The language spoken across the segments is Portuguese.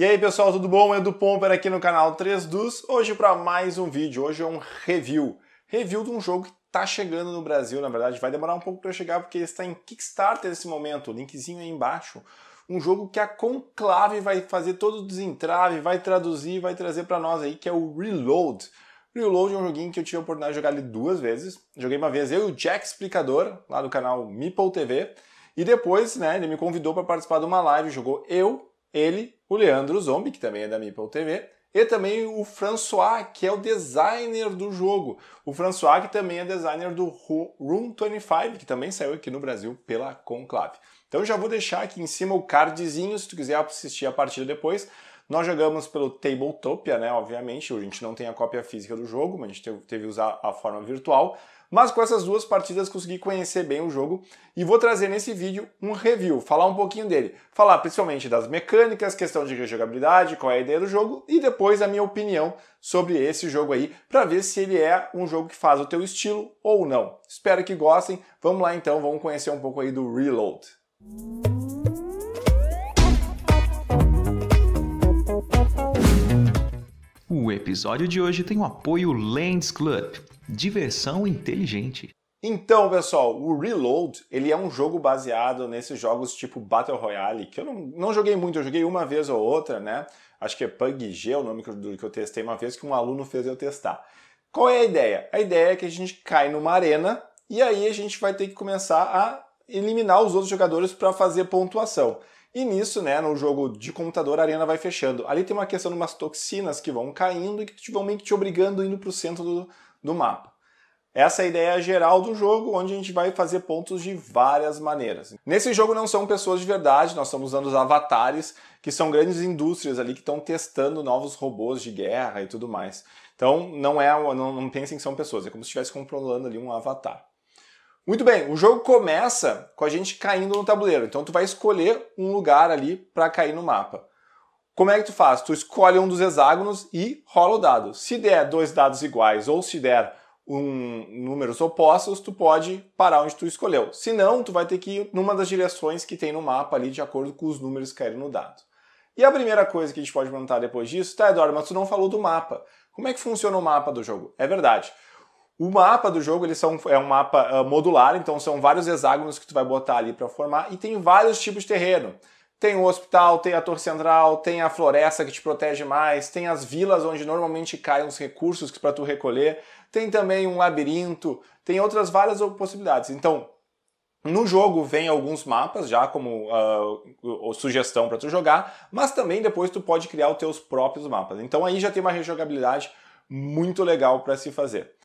E aí pessoal, tudo bom? Edu Pomper aqui no canal 3 dus hoje para mais um vídeo, hoje é um review. Review de um jogo que está chegando no Brasil, na verdade vai demorar um pouco para chegar porque ele está em Kickstarter nesse momento, linkzinho aí embaixo. Um jogo que a Conclave vai fazer todo o desentrave, vai traduzir, vai trazer para nós aí, que é o Reload. Reload é um joguinho que eu tive a oportunidade de jogar ele duas vezes. Joguei uma vez eu e o Jack Explicador, lá do canal Meeple TV. E depois, né, ele me convidou para participar de uma live, jogou eu, ele, o Leandro Zombie, que também é da Meeple TV, e também o François, que é o designer do jogo. O François, que também é designer do Room 25, que também saiu aqui no Brasil pela Conclave. Então já vou deixar aqui em cima o cardzinho, se tu quiser assistir a partida depois. Nós jogamos pelo Tabletopia, né? Obviamente, a gente não tem a cópia física do jogo, mas a gente teve que usar a forma virtual. Mas com essas duas partidas consegui conhecer bem o jogo e vou trazer nesse vídeo um review, falar um pouquinho dele, falar principalmente das mecânicas, questão de jogabilidade, qual é a ideia do jogo e depois a minha opinião sobre esse jogo aí, para ver se ele é um jogo que faz o teu estilo ou não. Espero que gostem. Vamos lá então, vamos conhecer um pouco aí do Reload. O episódio de hoje tem o apoio Lands Club, diversão inteligente. Então, pessoal, o Reload, ele é um jogo baseado nesses jogos tipo Battle Royale, que eu não, não joguei muito, eu joguei uma vez ou outra, né? Acho que é PUBG, é o nome que eu, que eu testei uma vez, que um aluno fez eu testar. Qual é a ideia? A ideia é que a gente cai numa arena e aí a gente vai ter que começar a eliminar os outros jogadores para fazer pontuação. E nisso, né, no jogo de computador, a arena vai fechando. Ali tem uma questão de umas toxinas que vão caindo e que vão meio que te obrigando indo para o centro do, do mapa. Essa é a ideia geral do jogo, onde a gente vai fazer pontos de várias maneiras. Nesse jogo não são pessoas de verdade, nós estamos usando os avatares, que são grandes indústrias ali que estão testando novos robôs de guerra e tudo mais. Então não é, não, não pensem que são pessoas, é como se estivesse controlando ali um avatar. Muito bem, o jogo começa com a gente caindo no tabuleiro. Então tu vai escolher um lugar ali para cair no mapa. Como é que tu faz? Tu escolhe um dos hexágonos e rola o dado. Se der dois dados iguais ou se der um números opostos, tu pode parar onde tu escolheu. Se não, tu vai ter que ir numa das direções que tem no mapa ali de acordo com os números que caíram no dado. E a primeira coisa que a gente pode perguntar depois disso, tá, Eduardo, mas tu não falou do mapa. Como é que funciona o mapa do jogo? É verdade. O mapa do jogo eles são, é um mapa uh, modular, então são vários hexágonos que tu vai botar ali para formar e tem vários tipos de terreno. Tem o hospital, tem a torre central, tem a floresta que te protege mais, tem as vilas onde normalmente caem os recursos para tu recolher, tem também um labirinto, tem outras várias possibilidades. Então, no jogo vem alguns mapas já como uh, sugestão para tu jogar, mas também depois tu pode criar os teus próprios mapas. Então aí já tem uma rejogabilidade muito legal para se fazer.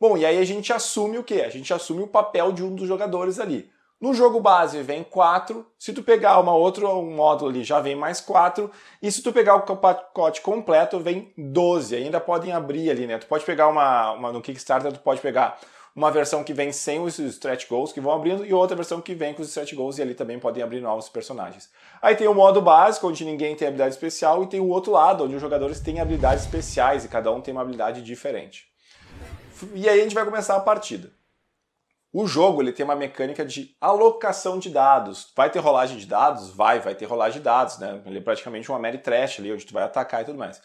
Bom, e aí a gente assume o quê? A gente assume o papel de um dos jogadores ali. No jogo base vem quatro. se tu pegar uma outra, um módulo ali já vem mais quatro. e se tu pegar o pacote completo vem 12, ainda podem abrir ali, né? Tu pode pegar uma, uma no Kickstarter, tu pode pegar uma versão que vem sem os stretch goals que vão abrindo e outra versão que vem com os stretch goals e ali também podem abrir novos personagens. Aí tem o modo básico, onde ninguém tem habilidade especial, e tem o outro lado, onde os jogadores têm habilidades especiais e cada um tem uma habilidade diferente. E aí a gente vai começar a partida. O jogo ele tem uma mecânica de alocação de dados. Vai ter rolagem de dados? Vai, vai ter rolagem de dados, né? Ele é praticamente uma Ameritrash ali, onde tu vai atacar e tudo mais.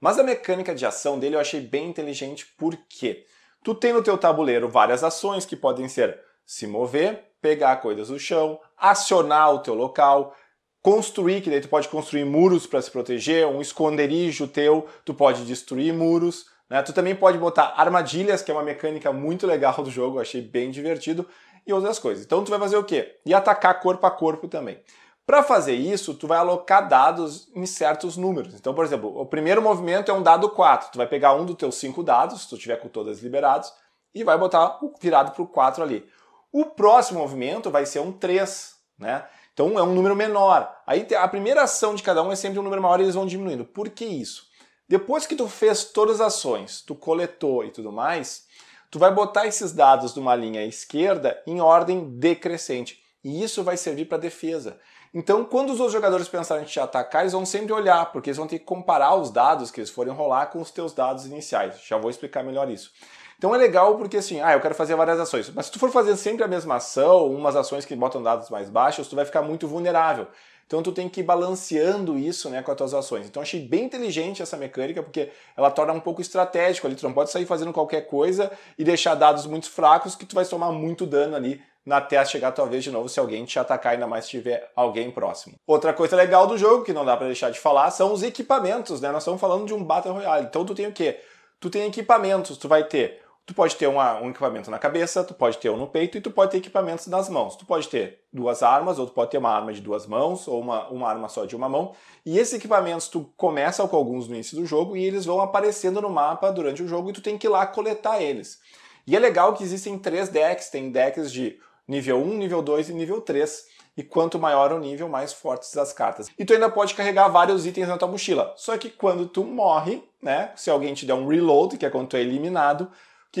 Mas a mecânica de ação dele eu achei bem inteligente, porque tu tem no teu tabuleiro várias ações que podem ser se mover, pegar coisas do chão, acionar o teu local, construir, que daí tu pode construir muros para se proteger, um esconderijo teu, tu pode destruir muros, né? Tu também pode botar armadilhas, que é uma mecânica muito legal do jogo, achei bem divertido, e outras coisas. Então tu vai fazer o quê? E atacar corpo a corpo também. Para fazer isso, tu vai alocar dados em certos números. Então, por exemplo, o primeiro movimento é um dado 4. Tu vai pegar um dos teus cinco dados, se tu tiver com todas liberados, e vai botar virado para o 4 ali. O próximo movimento vai ser um 3, né? Então é um número menor. Aí a primeira ação de cada um é sempre um número maior e eles vão diminuindo. Por que isso? Depois que tu fez todas as ações, tu coletou e tudo mais, tu vai botar esses dados de uma linha esquerda em ordem decrescente. E isso vai servir para defesa. Então, quando os outros jogadores pensarem em te atacar, eles vão sempre olhar, porque eles vão ter que comparar os dados que eles forem rolar com os teus dados iniciais. Já vou explicar melhor isso. Então é legal porque assim, ah, eu quero fazer várias ações. Mas se tu for fazer sempre a mesma ação, umas ações que botam dados mais baixos, tu vai ficar muito vulnerável. Então tu tem que ir balanceando isso né, com as tuas ações. Então achei bem inteligente essa mecânica, porque ela torna um pouco estratégico ali. Tu não pode sair fazendo qualquer coisa e deixar dados muito fracos que tu vai tomar muito dano ali até chegar a tua vez de novo se alguém te atacar, ainda mais se tiver alguém próximo. Outra coisa legal do jogo, que não dá para deixar de falar, são os equipamentos, né? Nós estamos falando de um Battle Royale. Então tu tem o quê? Tu tem equipamentos, tu vai ter Tu pode ter uma, um equipamento na cabeça, tu pode ter um no peito e tu pode ter equipamentos nas mãos. Tu pode ter duas armas, ou tu pode ter uma arma de duas mãos, ou uma, uma arma só de uma mão. E esses equipamentos tu começa com alguns no início do jogo e eles vão aparecendo no mapa durante o jogo e tu tem que ir lá coletar eles. E é legal que existem três decks, tem decks de nível 1, nível 2 e nível 3. E quanto maior o nível, mais fortes as cartas. E tu ainda pode carregar vários itens na tua mochila. Só que quando tu morre, né? Se alguém te der um reload, que é quando tu é eliminado,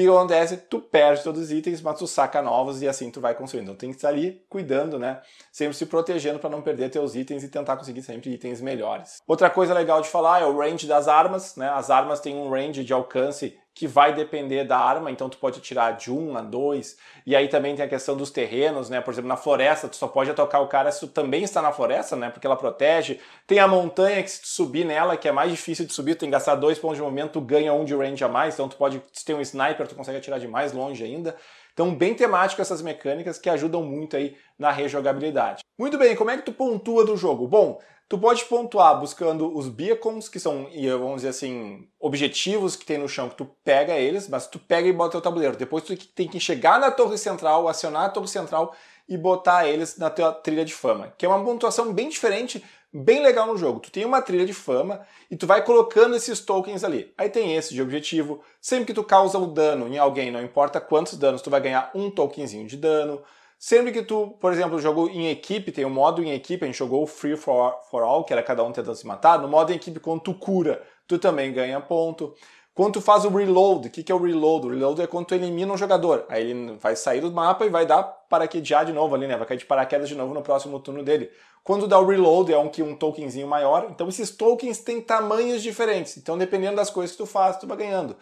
que acontece? Tu perde todos os itens, mas tu saca novos e assim tu vai construindo. Então tem que estar ali cuidando, né? Sempre se protegendo para não perder teus itens e tentar conseguir sempre itens melhores. Outra coisa legal de falar é o range das armas, né? As armas têm um range de alcance que vai depender da arma, então tu pode tirar de 1 um a 2. E aí também tem a questão dos terrenos, né? Por exemplo, na floresta, tu só pode atacar o cara se tu também está na floresta, né? Porque ela protege. Tem a montanha que se tu subir nela, que é mais difícil de subir, tu tem que gastar dois pontos de momento, tu ganha um de range a mais, então tu pode, se tem um sniper, tu consegue atirar de mais longe ainda. Então, bem temático essas mecânicas que ajudam muito aí na rejogabilidade. Muito bem, como é que tu pontua do jogo? Bom, tu pode pontuar buscando os beacons, que são, vamos dizer assim, objetivos que tem no chão, que tu pega eles, mas tu pega e bota no tabuleiro. Depois tu tem que chegar na torre central, acionar a torre central e botar eles na tua trilha de fama, que é uma pontuação bem diferente bem legal no jogo. Tu tem uma trilha de fama e tu vai colocando esses tokens ali. Aí tem esse de objetivo. Sempre que tu causa o um dano em alguém, não importa quantos danos, tu vai ganhar um tokenzinho de dano. Sempre que tu, por exemplo, jogou em equipe, tem o um modo em equipe, a gente jogou o Free for, for All, que era cada um tentando se matar. No modo em equipe, quando tu cura, tu também ganha ponto. Quando tu faz o reload, o que, que é o reload? O reload é quando tu elimina um jogador. Aí ele vai sair do mapa e vai dar paraquedar de novo ali, né? Vai cair de paraquedas de novo no próximo turno dele. Quando dá o reload, é um, um tokenzinho maior. Então esses tokens têm tamanhos diferentes. Então dependendo das coisas que tu faz, tu vai ganhando.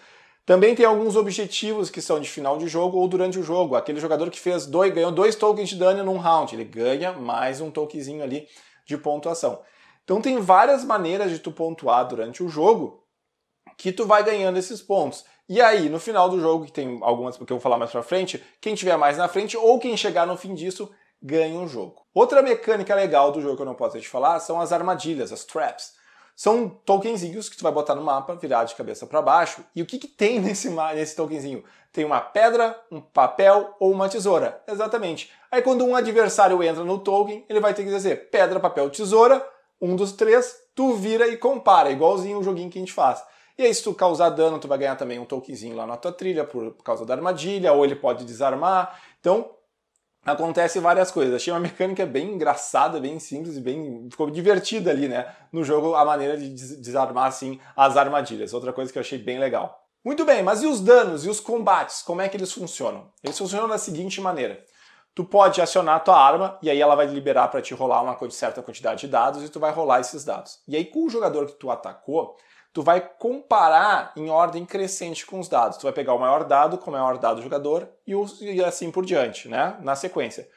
Também tem alguns objetivos que são de final de jogo ou durante o jogo. Aquele jogador que fez dois, ganhou dois tokens de dano num round, ele ganha mais um tokenzinho ali de pontuação. Então tem várias maneiras de tu pontuar durante o jogo que tu vai ganhando esses pontos. E aí, no final do jogo, que tem algumas que eu vou falar mais pra frente, quem tiver mais na frente ou quem chegar no fim disso ganha o jogo. Outra mecânica legal do jogo que eu não posso te falar são as armadilhas, as traps. São tokenzinhos que tu vai botar no mapa, virar de cabeça para baixo. E o que, que tem nesse, nesse tokenzinho? Tem uma pedra, um papel ou uma tesoura. Exatamente. Aí quando um adversário entra no token, ele vai ter que dizer pedra, papel, tesoura, um dos três, tu vira e compara, igualzinho o joguinho que a gente faz. E aí, se tu causar dano, tu vai ganhar também um tokenzinho lá na tua trilha por, causa da armadilha, ou ele pode desarmar. Então, acontece várias coisas. Achei uma mecânica bem engraçada, bem simples e bem ficou divertida ali, né, no jogo a maneira de desarmar assim as armadilhas. Outra coisa que eu achei bem legal. Muito bem, mas e os danos e os combates? Como é que eles funcionam? Eles funcionam da seguinte maneira. Tu pode acionar a tua arma e aí ela vai liberar para te rolar uma certa quantidade de dados e tu vai rolar esses dados. E aí com o jogador que tu atacou, tu vai comparar em ordem crescente com os dados. Tu vai pegar o maior dado com o maior dado do jogador e, e assim por diante, né? Na sequência.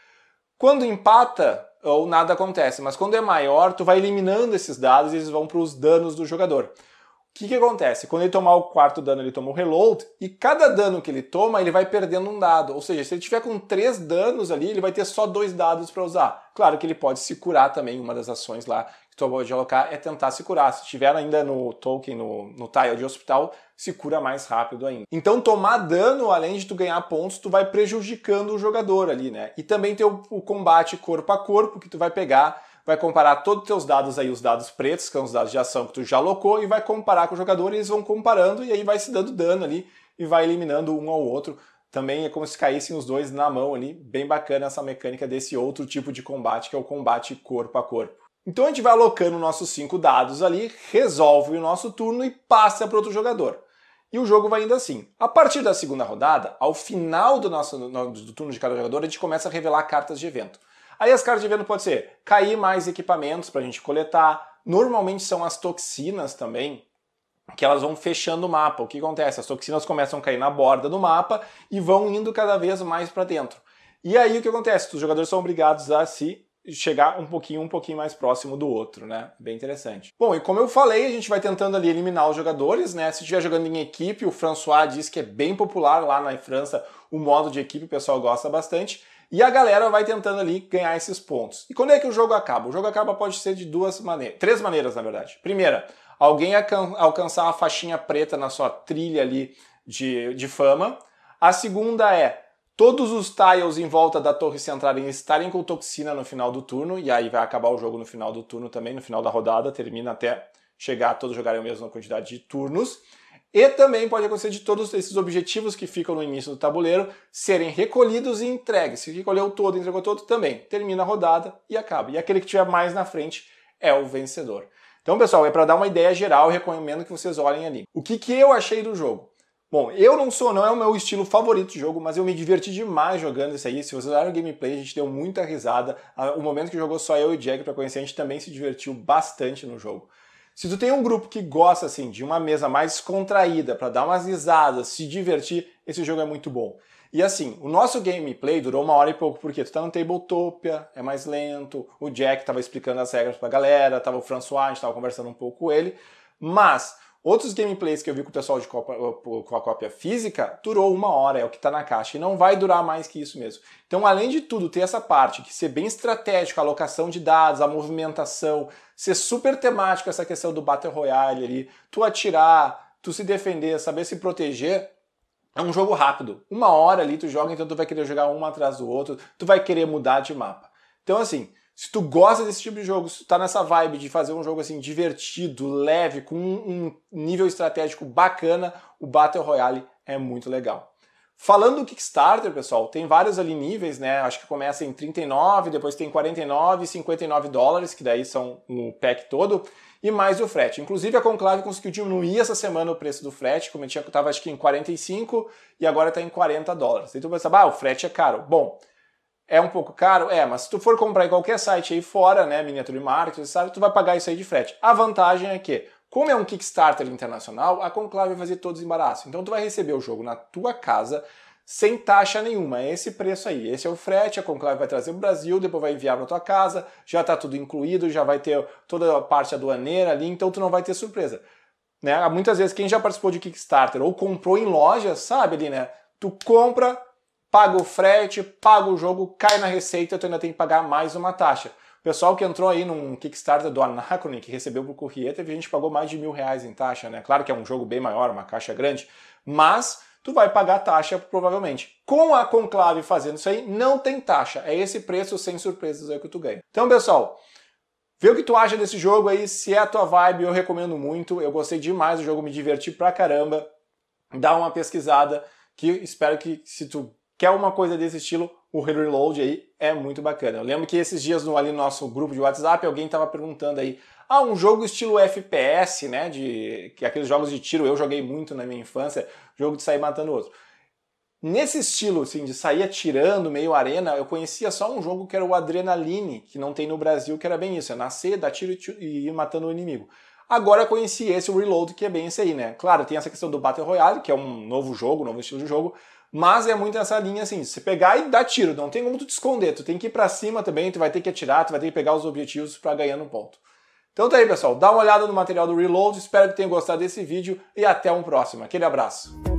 Quando empata, ou nada acontece, mas quando é maior, tu vai eliminando esses dados e eles vão para os danos do jogador. O que, que acontece? Quando ele tomar o quarto dano, ele toma o reload, e cada dano que ele toma, ele vai perdendo um dado. Ou seja, se ele tiver com três danos ali, ele vai ter só dois dados para usar. Claro que ele pode se curar também, uma das ações lá que tu pode de alocar é tentar se curar. Se estiver ainda no token, no, no tile de hospital, se cura mais rápido ainda. Então tomar dano, além de tu ganhar pontos, tu vai prejudicando o jogador ali, né? E também tem o, o combate corpo a corpo, que tu vai pegar vai comparar todos os teus dados aí, os dados pretos, que são os dados de ação que tu já alocou, e vai comparar com o jogador, e eles vão comparando, e aí vai se dando dano ali, e vai eliminando um ao outro. Também é como se caíssem os dois na mão ali. Bem bacana essa mecânica desse outro tipo de combate, que é o combate corpo a corpo. Então a gente vai alocando nossos cinco dados ali, resolve o nosso turno e passa para outro jogador. E o jogo vai indo assim. A partir da segunda rodada, ao final do nosso do turno de cada jogador, a gente começa a revelar cartas de evento. Aí as cartas de evento pode ser cair mais equipamentos para a gente coletar. Normalmente são as toxinas também, que elas vão fechando o mapa. O que acontece? As toxinas começam a cair na borda do mapa e vão indo cada vez mais para dentro. E aí o que acontece? Os jogadores são obrigados a se chegar um pouquinho, um pouquinho mais próximo do outro, né? Bem interessante. Bom, e como eu falei, a gente vai tentando ali eliminar os jogadores, né? Se estiver jogando em equipe, o François diz que é bem popular lá na França o modo de equipe, o pessoal gosta bastante. E a galera vai tentando ali ganhar esses pontos. E quando é que o jogo acaba? O jogo acaba pode ser de duas maneiras, três maneiras na verdade. Primeira, alguém alcançar a faixinha preta na sua trilha ali de, de fama. A segunda é todos os tiles em volta da torre central estarem com toxina no final do turno, e aí vai acabar o jogo no final do turno também, no final da rodada, termina até chegar todos jogarem a mesma quantidade de turnos. E também pode acontecer de todos esses objetivos que ficam no início do tabuleiro serem recolhidos e entregues. Se recolheu todo, entregou todo, também termina a rodada e acaba. E aquele que tiver mais na frente é o vencedor. Então, pessoal, é para dar uma ideia geral, recomendo que vocês olhem ali. O que, que eu achei do jogo? Bom, eu não sou, não é o meu estilo favorito de jogo, mas eu me diverti demais jogando isso aí. Se vocês olharam o gameplay, a gente deu muita risada. Ah, o momento que jogou só eu e o Jack para conhecer, a gente também se divertiu bastante no jogo. Se tu tem um grupo que gosta assim de uma mesa mais contraída para dar umas risadas, se divertir, esse jogo é muito bom. E assim, o nosso gameplay durou uma hora e pouco, porque tu tá no Tabletopia, é mais lento, o Jack tava explicando as regras pra galera, tava o François, a gente tava conversando um pouco com ele, mas Outros gameplays que eu vi com o pessoal de copa, com a cópia física durou uma hora, é o que está na caixa, e não vai durar mais que isso mesmo. Então, além de tudo, ter essa parte que ser bem estratégico, a alocação de dados, a movimentação, ser super temático essa questão do Battle Royale ali, tu atirar, tu se defender, saber se proteger, é um jogo rápido. Uma hora ali tu joga, então tu vai querer jogar um atrás do outro, tu vai querer mudar de mapa. Então, assim, se tu gosta desse tipo de jogo, se tu tá nessa vibe de fazer um jogo assim divertido, leve, com um nível estratégico bacana, o Battle Royale é muito legal. Falando do Kickstarter, pessoal, tem vários ali níveis, né? Acho que começa em 39, depois tem 49, 59 dólares, que daí são o pack todo, e mais o frete. Inclusive a Conclave conseguiu diminuir essa semana o preço do frete, como eu tinha, tava acho que em 45 e agora está em 40 dólares. Então você vai saber, ah, o frete é caro. Bom, é um pouco caro? É, mas se tu for comprar em qualquer site aí fora, né, miniatura e marketing, sabe, tu vai pagar isso aí de frete. A vantagem é que, como é um Kickstarter internacional, a Conclave vai fazer todo desembaraço. Então tu vai receber o jogo na tua casa sem taxa nenhuma. É esse preço aí. Esse é o frete, a Conclave vai trazer o Brasil, depois vai enviar para tua casa, já está tudo incluído, já vai ter toda a parte aduaneira ali, então tu não vai ter surpresa. Né? Muitas vezes quem já participou de Kickstarter ou comprou em loja, sabe ali, né? Tu compra, paga o frete, paga o jogo, cai na receita, tu ainda tem que pagar mais uma taxa. O pessoal que entrou aí num Kickstarter do Anacrone, que recebeu por Courrier, teve gente que pagou mais de mil reais em taxa, né? Claro que é um jogo bem maior, uma caixa grande, mas tu vai pagar taxa provavelmente. Com a Conclave fazendo isso aí, não tem taxa. É esse preço sem surpresas aí que tu ganha. Então, pessoal, Vê o que tu acha desse jogo aí, se é a tua vibe, eu recomendo muito. Eu gostei demais do jogo, me diverti pra caramba. Dá uma pesquisada que espero que se tu Quer é uma coisa desse estilo? O Reload aí é muito bacana. Eu lembro que esses dias no, ali no nosso grupo de WhatsApp alguém estava perguntando aí, ah, um jogo estilo FPS, né, de que aqueles jogos de tiro eu joguei muito na minha infância, jogo de sair matando outro. Nesse estilo, assim, de sair atirando, meio arena, eu conhecia só um jogo que era o Adrenaline, que não tem no Brasil, que era bem isso, é nascer, dar tiro e ir matando o inimigo. Agora eu conheci esse Reload, que é bem esse aí, né? Claro, tem essa questão do Battle Royale, que é um novo jogo, um novo estilo de jogo, mas é muito nessa linha assim, você pegar e dar tiro, não tem como tu te esconder, tu tem que ir pra cima também, tu vai ter que atirar, tu vai ter que pegar os objetivos para ganhar um ponto. Então tá aí, pessoal, dá uma olhada no material do Reload, espero que tenham gostado desse vídeo e até um próximo. Aquele abraço!